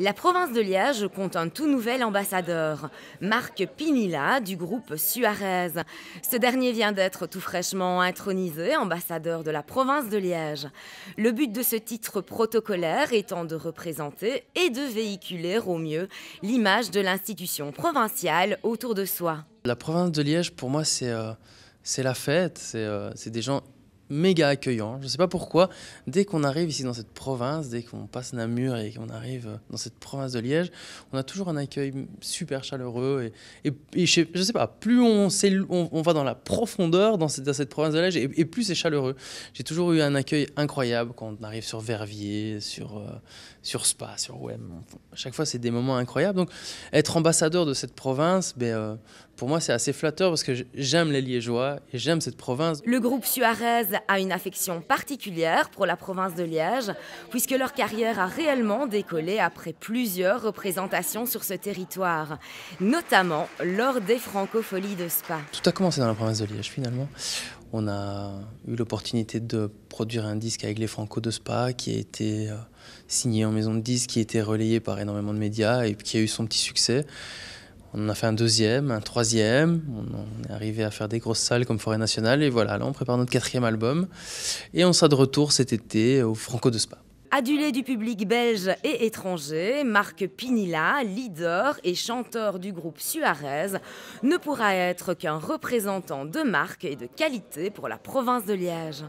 La province de Liège compte un tout nouvel ambassadeur, Marc Pinilla du groupe Suarez. Ce dernier vient d'être tout fraîchement intronisé ambassadeur de la province de Liège. Le but de ce titre protocolaire étant de représenter et de véhiculer au mieux l'image de l'institution provinciale autour de soi. La province de Liège, pour moi, c'est euh, la fête, c'est euh, des gens méga accueillant, Je ne sais pas pourquoi, dès qu'on arrive ici dans cette province, dès qu'on passe Namur et qu'on arrive euh, dans cette province de Liège, on a toujours un accueil super chaleureux. Et, je ne sais pas, plus on, va dans la profondeur dans cette, province de Liège, et, plus c'est chaleureux. J'ai toujours eu un accueil incroyable quand on arrive sur Verviers, sur, euh, sur Spa, sur Wem. À chaque fois, c'est des moments incroyables. Donc, être ambassadeur de cette province, ben, euh, pour moi, c'est assez flatteur parce que j'aime les Liégeois et j'aime cette province. Le groupe Suarez a une affection particulière pour la province de Liège, puisque leur carrière a réellement décollé après plusieurs représentations sur ce territoire, notamment lors des Francofolies de Spa. Tout a commencé dans la province de Liège finalement. On a eu l'opportunité de produire un disque avec les Franco de Spa qui a été euh, signé en maison de disque, qui a été relayé par énormément de médias et qui a eu son petit succès. On en a fait un deuxième, un troisième. On, est arrivé à faire des grosses salles comme Forêt Nationale. Et voilà, là, on prépare notre quatrième album. Et on sera de retour cet été au Franco de Spa. Adulé du public belge et étranger, Marc Pinilla, leader et chanteur du groupe Suarez, ne pourra être qu'un représentant de marque et de qualité pour la province de Liège.